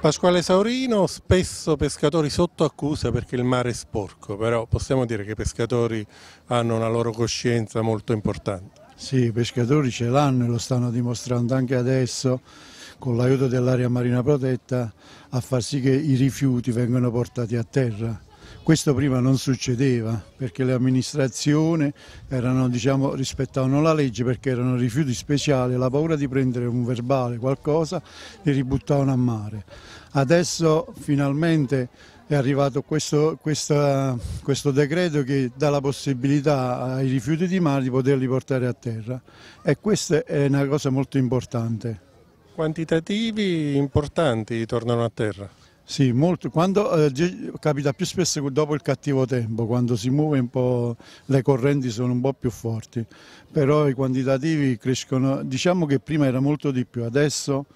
Pasquale Saurino, spesso pescatori sotto accusa perché il mare è sporco, però possiamo dire che i pescatori hanno una loro coscienza molto importante. Sì, i pescatori ce l'hanno e lo stanno dimostrando anche adesso con l'aiuto dell'area marina protetta a far sì che i rifiuti vengano portati a terra. Questo prima non succedeva perché le amministrazioni erano, diciamo, rispettavano la legge perché erano rifiuti speciali, la paura di prendere un verbale, qualcosa, li ributtavano a mare. Adesso finalmente è arrivato questo, questo, questo, decreto che dà la possibilità ai rifiuti di mare di poterli portare a terra e questa è una cosa molto importante. Quantitativi importanti tornano a terra? Sì, molto. Quando, eh, capita più spesso dopo il cattivo tempo, quando si muove un po', le correnti sono un po' più forti, però i quantitativi crescono, diciamo che prima era molto di più, adesso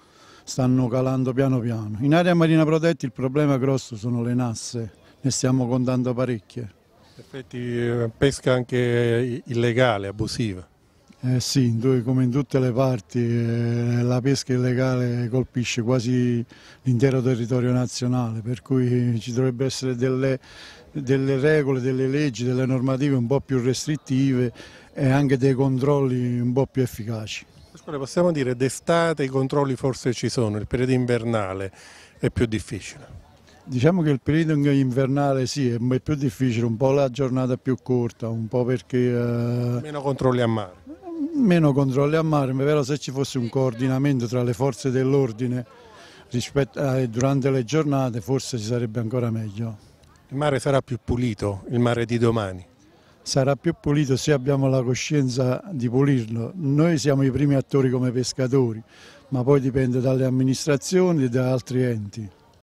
stanno calando piano piano. In area marina protetta il problema grosso sono le nasse, ne stiamo contando parecchie. In effetti eh, pesca anche illegale, abusiva. Eh sì, come in tutte le parti eh, la pesca illegale colpisce quasi l'intero territorio nazionale, per cui ci dovrebbero essere delle, delle, regole, delle leggi, delle normative un po' più restrittive e anche dei controlli un po' più efficaci. Scusa, possiamo dire che d'estate i controlli forse ci sono, il periodo invernale è più difficile. Diciamo che il periodo invernale sì, è più difficile, un po' la giornata più corta, un po' perché... Eh... Meno controlli a mare meno controlli a marmi, però se ci fosse un coordinamento tra le forze dell'ordine eh, durante le giornate forse si sarebbe ancora meglio. Il mare sarà più pulito, il mare di domani? Sarà più pulito se abbiamo la coscienza di pulirlo. Noi siamo i primi attori come pescatori, ma poi dipende dalle amministrazioni e da altri enti.